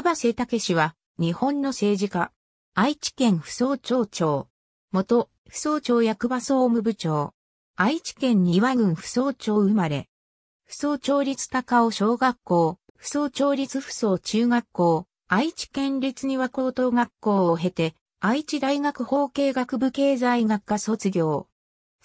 バセタケ氏は、日本の政治家。愛知県扶桑町長。元、扶桑町役場総務部長。愛知県庭郡扶桑町生まれ。扶桑町立高尾小学校、扶桑町立扶桑中学校、愛知県立庭高等学校を経て、愛知大学法経学部経済学科卒業。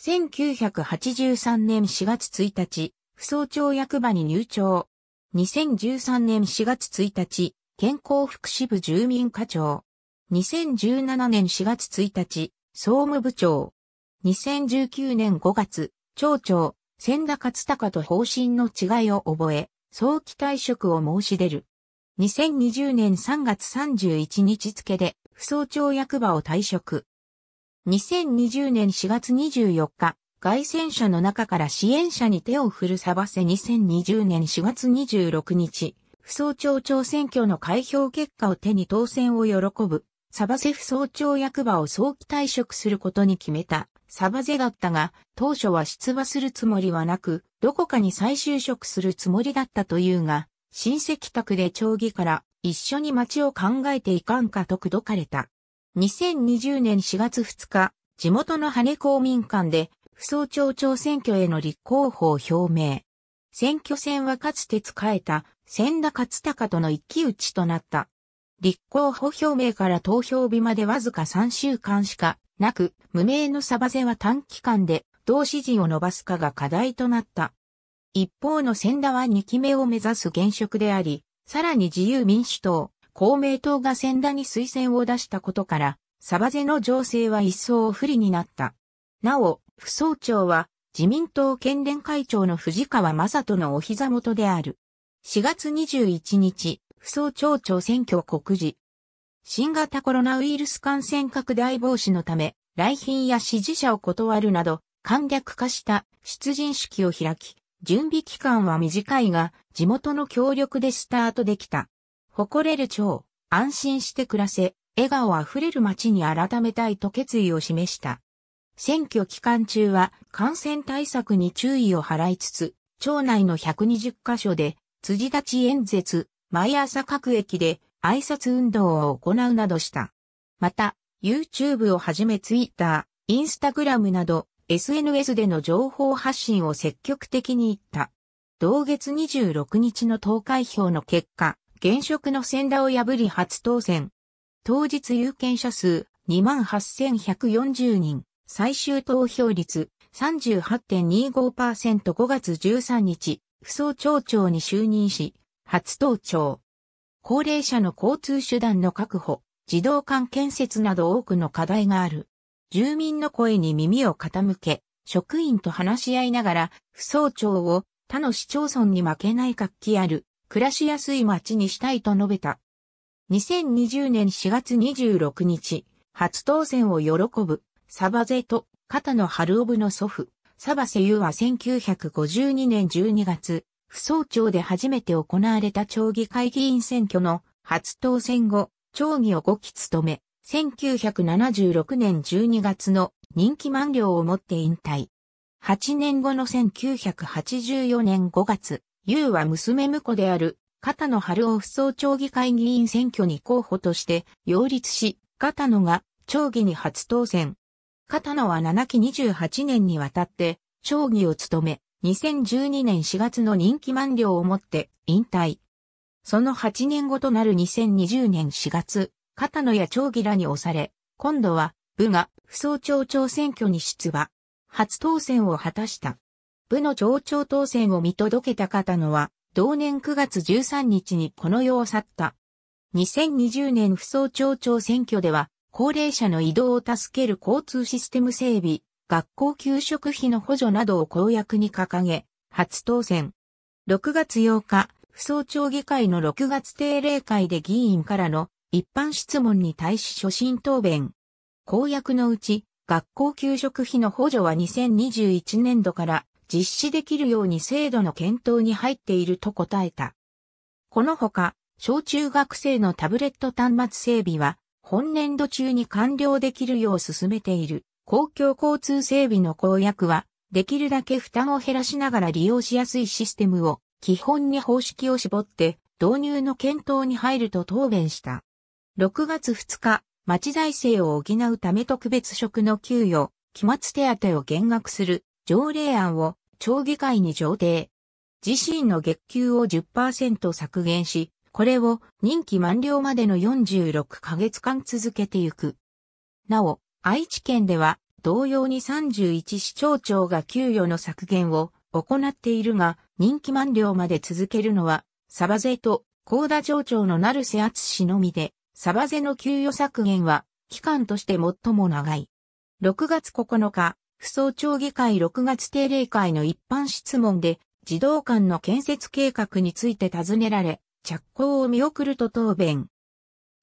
1983年4月1日、扶桑町役場に入庁。2013年4月1日、健康福祉部住民課長。2017年4月1日、総務部長。2019年5月、町長、千田勝隆と方針の違いを覚え、早期退職を申し出る。2020年3月31日付で、不総長役場を退職。2020年4月24日、外戦者の中から支援者に手を振るさばせ2020年4月26日、副総長長選挙の開票結果を手に当選を喜ぶ、サバセ府総長役場を早期退職することに決めた、サバゼだったが、当初は出馬するつもりはなく、どこかに再就職するつもりだったというが、親戚宅で町議から一緒に町を考えていかんかと口説かれた。2020年4月2日、地元の羽根公民館で、不総長長選挙への立候補を表明。選挙戦はかつて使えた千田勝隆との一騎打ちとなった。立候補表明から投票日までわずか3週間しかなく、無名のサバゼは短期間で同支持を伸ばすかが課題となった。一方の千田は2期目を目指す現職であり、さらに自由民主党、公明党が千田に推薦を出したことから、サバゼの情勢は一層不利になった。なお、副総長は自民党県連会長の藤川正人のお膝元である。4月21日、不総町長選挙告示。新型コロナウイルス感染拡大防止のため、来賓や支持者を断るなど、簡略化した出陣式を開き、準備期間は短いが、地元の協力でスタートできた。誇れる町、安心して暮らせ、笑顔あふれる街に改めたいと決意を示した。選挙期間中は感染対策に注意を払いつつ、町内の120カ所で辻立ち演説、毎朝各駅で挨拶運動を行うなどした。また、YouTube をはじめ Twitter、Instagram など SNS での情報発信を積極的に行った。同月26日の投開票の結果、現職の先田を破り初当選。当日有権者数28,140人。最終投票率 38.25%5 月13日、副総町長に就任し、初登庁。高齢者の交通手段の確保、児童館建設など多くの課題がある。住民の声に耳を傾け、職員と話し合いながら、副総長を他の市町村に負けない活気ある、暮らしやすい街にしたいと述べた。2020年4月26日、初当選を喜ぶサバゼとハル春ブの祖父、サバセユは1952年12月、不総長で初めて行われた町議会議員選挙の初当選後、町議を5期務め、1976年12月の任期満了をもって引退。8年後の1984年5月、優は娘婿である、片野春夫不総町議会議員選挙に候補として、擁立し、片野が町議に初当選。刀は7期28年にわたって、将棋を務め、2012年4月の任期満了をもって引退。その8年後となる2020年4月、片野や長義らに押され、今度は部が不総町長選挙に出馬。初当選を果たした。部の町長当選を見届けた片野は、同年9月13日にこの世を去った。2020年不総町長選挙では、高齢者の移動を助ける交通システム整備、学校給食費の補助などを公約に掲げ、初当選。6月8日、不総町議会の6月定例会で議員からの一般質問に対し初心答弁。公約のうち、学校給食費の補助は2021年度から実施できるように制度の検討に入っていると答えた。このほか、小中学生のタブレット端末整備は本年度中に完了できるよう進めている公共交通整備の公約は、できるだけ負担を減らしながら利用しやすいシステムを基本に方式を絞って導入の検討に入ると答弁した。6月2日、町財政を補うため特別職の給与、期末手当を減額する条例案を町議会に上呈。自身の月給を10%削減し、これを任期満了までの46ヶ月間続けてゆく。なお、愛知県では同様に31市町長が給与の削減を行っているが、任期満了まで続けるのは、サバゼと高田町長の成瀬厚氏のみで、サバゼの給与削減は、期間として最も長い。6月9日、不総町議会6月定例会の一般質問で、児童館の建設計画について尋ねられ、着工を見送ると答弁。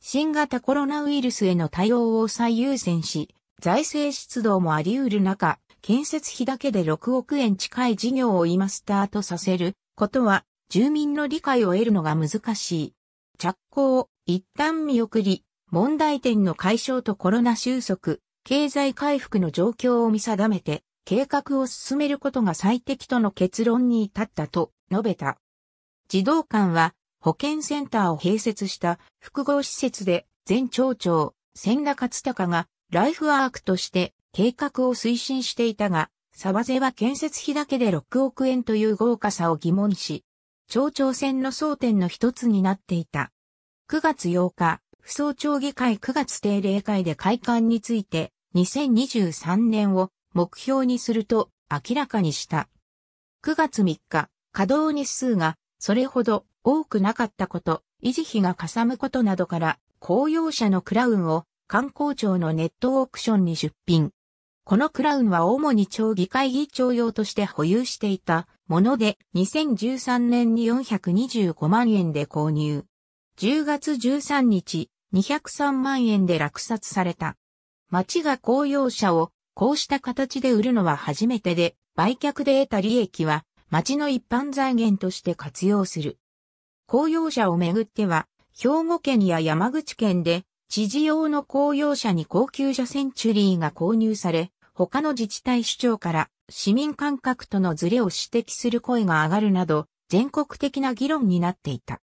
新型コロナウイルスへの対応を最優先し、財政出動もあり得る中、建設費だけで6億円近い事業を今スタートさせることは、住民の理解を得るのが難しい。着工を一旦見送り、問題点の解消とコロナ収束、経済回復の状況を見定めて、計画を進めることが最適との結論に至ったと述べた。児童館は保健センターを併設した複合施設で前町長、千田勝隆がライフワークとして計画を推進していたが、沢瀬は建設費だけで6億円という豪華さを疑問し、町長選の争点の一つになっていた。9月8日、不総町議会9月定例会で会館について、2023年を目標にすると明らかにした。9月3日、稼働日数がそれほど多くなかったこと、維持費がかさむことなどから、公用車のクラウンを観光庁のネットオークションに出品。このクラウンは主に町議会議長用として保有していたもので、2013年に425万円で購入。10月13日、203万円で落札された。町が公用車をこうした形で売るのは初めてで、売却で得た利益は町の一般財源として活用する。公用車をめぐっては、兵庫県や山口県で、知事用の公用車に高級車センチュリーが購入され、他の自治体首長から市民感覚とのズレを指摘する声が上がるなど、全国的な議論になっていた。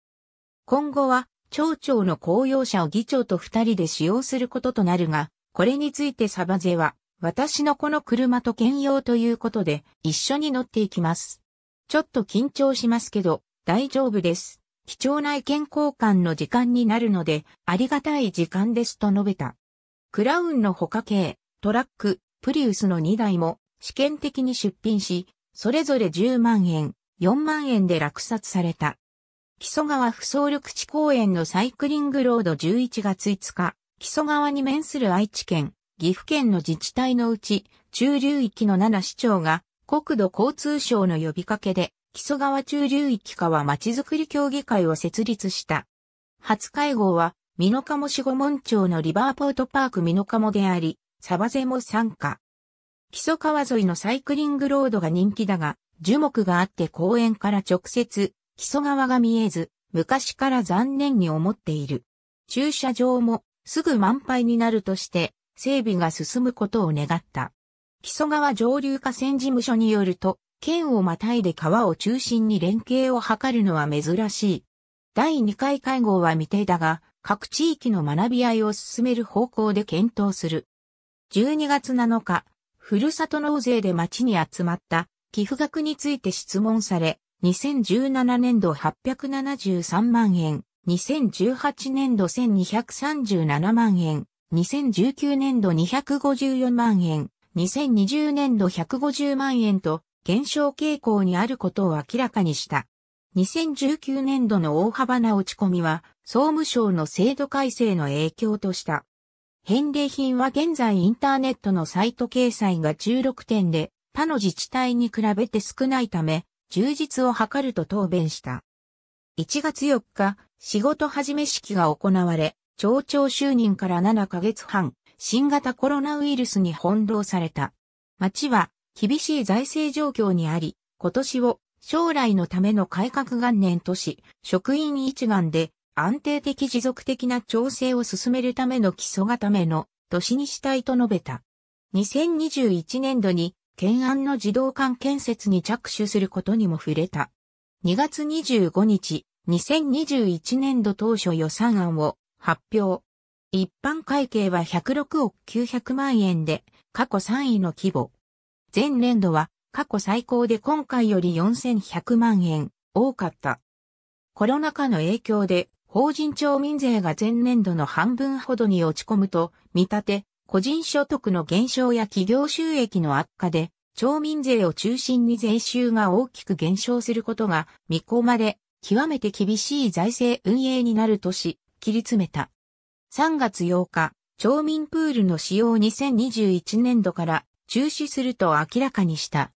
今後は、町長の公用車を議長と二人で使用することとなるが、これについてサバゼは、私のこの車と兼用ということで、一緒に乗っていきます。ちょっと緊張しますけど、大丈夫です。貴重な意見交換の時間になるので、ありがたい時間ですと述べた。クラウンの他系、トラック、プリウスの2台も試験的に出品し、それぞれ10万円、4万円で落札された。木曽川不走緑地公園のサイクリングロード11月5日、木曽川に面する愛知県、岐阜県の自治体のうち、中流域の7市町が国土交通省の呼びかけで木曽川中流域川町づくり協議会を設立した。初会合は、美濃茂市五門町のリバーポートパーク美濃茂であり、サバゼも参加。木曽川沿いのサイクリングロードが人気だが、樹木があって公園から直接、木曽川が見えず、昔から残念に思っている。駐車場もすぐ満杯になるとして、整備が進むことを願った。木曽川上流河川事務所によると、県をまたいで川を中心に連携を図るのは珍しい。第2回会合は未定だが、各地域の学び合いを進める方向で検討する。12月7日、ふるさと納税で町に集まった寄付額について質問され、2017年度873万円、2018年度1237万円、2019年度254万円、2020年度150万円と減少傾向にあることを明らかにした。2019年度の大幅な落ち込みは、総務省の制度改正の影響とした。返礼品は現在インターネットのサイト掲載が16点で、他の自治体に比べて少ないため、充実を図ると答弁した。1月4日、仕事始め式が行われ、町長就任から7ヶ月半、新型コロナウイルスに翻弄された。町は厳しい財政状況にあり、今年を将来のための改革元年とし、職員一丸で安定的持続的な調整を進めるための基礎固めの年にしたいと述べた。2021年度に懸案の児童館建設に着手することにも触れた。2月25日、2021年度当初予算案を発表。一般会計は106億900万円で過去3位の規模。前年度は過去最高で今回より4100万円多かった。コロナ禍の影響で法人町民税が前年度の半分ほどに落ち込むと見立て、個人所得の減少や企業収益の悪化で、町民税を中心に税収が大きく減少することが見込まれ、極めて厳しい財政運営になるとし、切り詰めた。3月8日、町民プールの使用2021年度から中止すると明らかにした。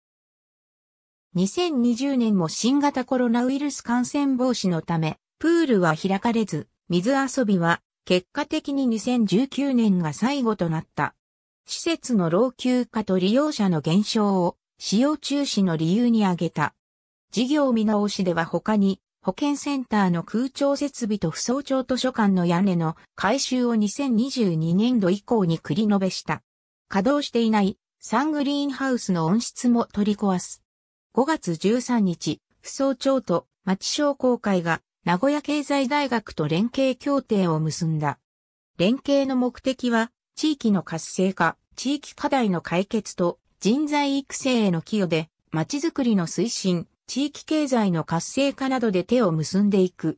2020年も新型コロナウイルス感染防止のため、プールは開かれず、水遊びは結果的に2019年が最後となった。施設の老朽化と利用者の減少を使用中止の理由に挙げた。事業見直しでは他に、保健センターの空調設備と不走調図書館の屋根の改修を2022年度以降に繰り延べした。稼働していないサングリーンハウスの温室も取り壊す。5月13日、扶桑町と町商工会が名古屋経済大学と連携協定を結んだ。連携の目的は、地域の活性化、地域課題の解決と人材育成への寄与で、町づくりの推進、地域経済の活性化などで手を結んでいく。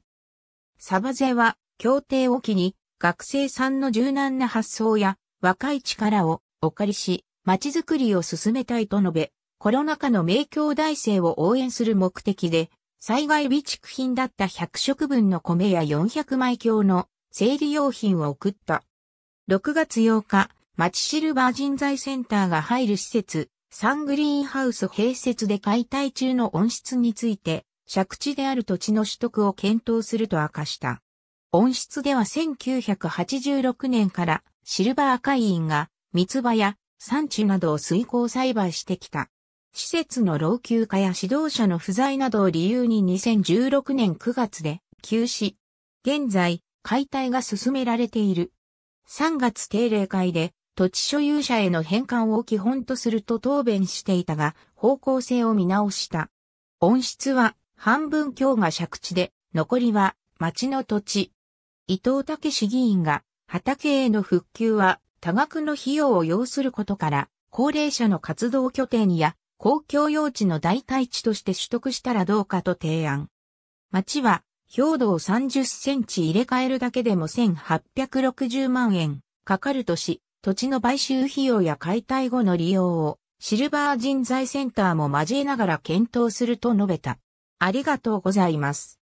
サバゼは、協定を機に、学生さんの柔軟な発想や若い力をお借りし、街づくりを進めたいと述べ、コロナ禍の名教大生を応援する目的で、災害備蓄品だった100食分の米や400枚強の生理用品を送った。6月8日、町シルバー人材センターが入る施設、サングリーンハウス併設で解体中の温室について、借地である土地の取得を検討すると明かした。温室では1986年からシルバー会員が三つ葉や産地などを水耕栽培してきた。施設の老朽化や指導者の不在などを理由に2016年9月で休止。現在、解体が進められている。3月定例会で土地所有者への返還を基本とすると答弁していたが、方向性を見直した。温室は半分強が借地で、残りは町の土地。伊藤武議員が畑への復旧は多額の費用を要することから、高齢者の活動拠点や公共用地の代替地として取得したらどうかと提案。町は、表土を30センチ入れ替えるだけでも1860万円かかるとし、土地の買収費用や解体後の利用をシルバー人材センターも交えながら検討すると述べた。ありがとうございます。